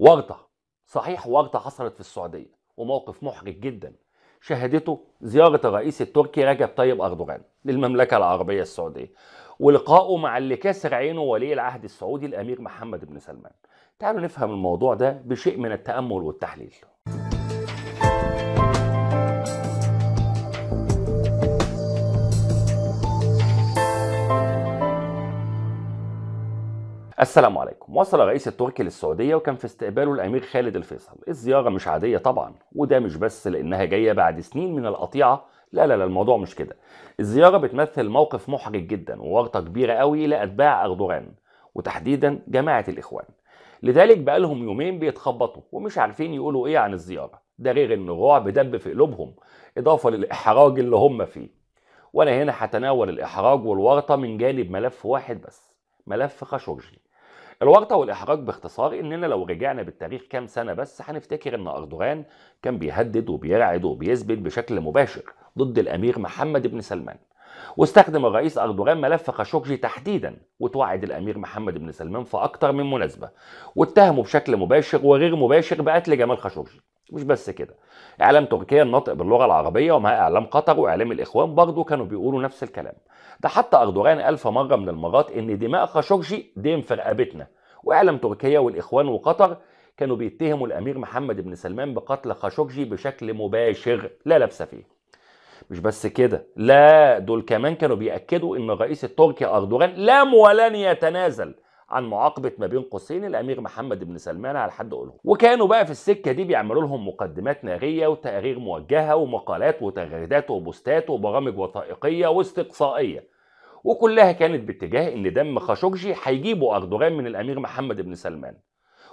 ورطة صحيح ورطة حصلت في السعودية وموقف محرج جدا شهدته زيارة الرئيس التركي رجب طيب أردوغان للمملكة العربية السعودية ولقائه مع اللي كسر عينه ولي العهد السعودي الأمير محمد بن سلمان تعالوا نفهم الموضوع ده بشيء من التأمل والتحليل السلام عليكم وصل الرئيس التركي للسعوديه وكان في استقباله الامير خالد الفيصل الزياره مش عاديه طبعا وده مش بس لانها جايه بعد سنين من القطيعه لا لا لا الموضوع مش كده الزياره بتمثل موقف محرج جدا وورطه كبيره قوي لاتباع اردوغان وتحديدا جماعه الاخوان لذلك بقالهم يومين بيتخبطوا ومش عارفين يقولوا ايه عن الزياره ده غير ان الرعب دب في قلوبهم اضافه للاحراج اللي هم فيه وانا هنا هتناول الاحراج والورطه من جانب ملف واحد بس ملف خاشورجي الورطه والاحراج باختصار اننا لو رجعنا بالتاريخ كام سنه بس هنفتكر ان اردوغان كان بيهدد وبيرعد وبيثبت بشكل مباشر ضد الامير محمد بن سلمان واستخدم الرئيس أردوغان ملف خاشقجي تحديدا وتوعد الأمير محمد بن سلمان في أكثر من مناسبة واتهمه بشكل مباشر وغير مباشر بقتل جمال خاشقجي مش بس كده اعلام تركيا الناطق باللغه العربيه ومع اعلام قطر واعلام الاخوان برضه كانوا بيقولوا نفس الكلام ده حتى اردوغان الف مره من المرات ان دماء خاشقجي دم في رقبتنا واعلام تركيا والاخوان وقطر كانوا بيتهموا الامير محمد بن سلمان بقتل خاشقجي بشكل مباشر لا لبس فيه مش بس كده لا دول كمان كانوا بيأكدوا ان الرئيس التركي أردوغان لم ولن يتنازل عن معاقبه ما بين قوسين الامير محمد بن سلمان على حد قولهم وكانوا بقى في السكه دي بيعملوا لهم مقدمات ناريه وتقارير موجهه ومقالات وتغريدات وبوستات وبرامج وثائقيه واستقصائيه وكلها كانت باتجاه ان دم خاشقجي هيجيبوا اردوغان من الامير محمد بن سلمان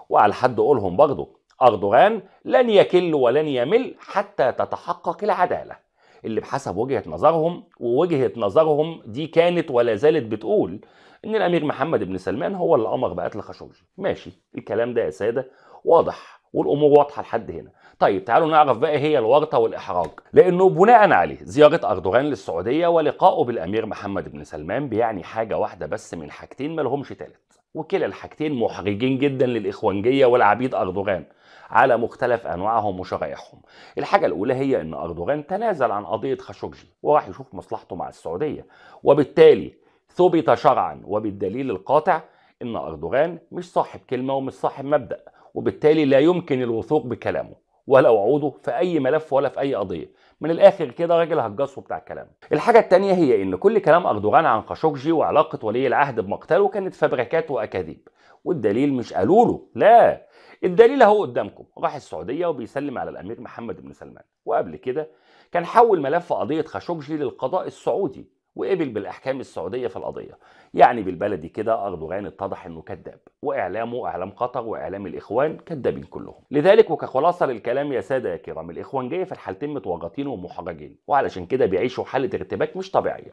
وعلى حد قولهم برضه اردوغان لن يكل ولن يمل حتى تتحقق العداله اللي بحسب وجهه نظرهم ووجهه نظرهم دي كانت ولا زالت بتقول ان الامير محمد بن سلمان هو اللي امر بقتل خاشقجي ماشي الكلام ده يا ساده واضح والامور واضحه لحد هنا طيب تعالوا نعرف بقى هي الورطه والاحراج لانه بناء عليه زياره اردوغان للسعوديه ولقائه بالامير محمد بن سلمان بيعني حاجه واحده بس من حاجتين ما لهمش تالت وكلا الحاجتين محرجين جدا للاخوانجيه والعبيد اردوغان على مختلف انواعهم وشرائحهم. الحاجه الاولى هي ان اردوغان تنازل عن قضيه خاشقجي وراح يشوف مصلحته مع السعوديه وبالتالي ثبت شرعا وبالدليل القاطع ان اردوغان مش صاحب كلمه ومش صاحب مبدا وبالتالي لا يمكن الوثوق بكلامه. ولا وعوده في اي ملف ولا في اي قضيه من الاخر كده راجل هجاصه بتاع الكلام الحاجه الثانيه هي ان كل كلام اردوغان عن خاشقجي وعلاقه ولي العهد بمقتله كانت فبركات واكاذيب والدليل مش قالوا له لا الدليل اهو قدامكم راح السعوديه وبيسلم على الامير محمد بن سلمان وقبل كده كان حول ملف قضيه خاشقجي للقضاء السعودي وقبل بالاحكام السعوديه في القضيه يعني بالبلدي كده اردوغان اتضح انه كذاب واعلامه اعلام قطر واعلام الاخوان كذابين كلهم لذلك وكخلاصه للكلام يا ساده يا كرام الاخوان جايه في الحالتين متوغطين ومحرجين وعلشان كده بيعيشوا حاله ارتباك مش طبيعيه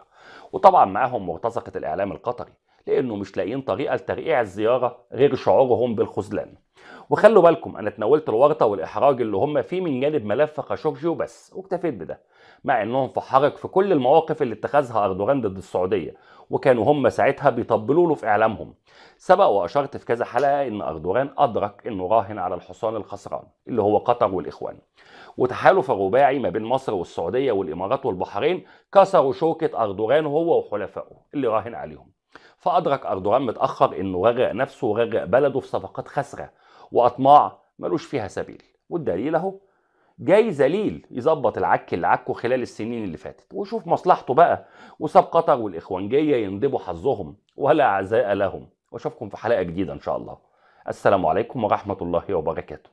وطبعا معاهم مرتزقه الاعلام القطري لانه مش لاقيين طريقه لترقيع الزياره غير شعورهم بالخذلان وخلوا بالكم انا تناولت الورطه والاحراج اللي هم فيه من جانب ملف خاشقجي وبس واكتفيت بده مع انهم في حرج في كل المواقف اللي اتخذها اردوغان ضد السعوديه وكانوا هم ساعتها بيطبلوا له في اعلامهم سبق واشرت في كذا حلقه ان اردوغان ادرك انه راهن على الحصان الخسران اللي هو قطر والاخوان وتحالف الرباعي ما بين مصر والسعوديه والامارات والبحرين كسروا شوكه اردوغان هو وحلفائه اللي راهن عليهم فادرك اردوغان متاخر انه غرق نفسه وغرق بلده في صفقات خسره واطماع ملوش فيها سبيل والدليل اهو جاي ذليل يظبط العك اللي عكه خلال السنين اللي فاتت وشوف مصلحته بقى وساب قطر والاخوانجيه يندبوا حظهم ولا عزاء لهم واشوفكم في حلقه جديده ان شاء الله السلام عليكم ورحمه الله وبركاته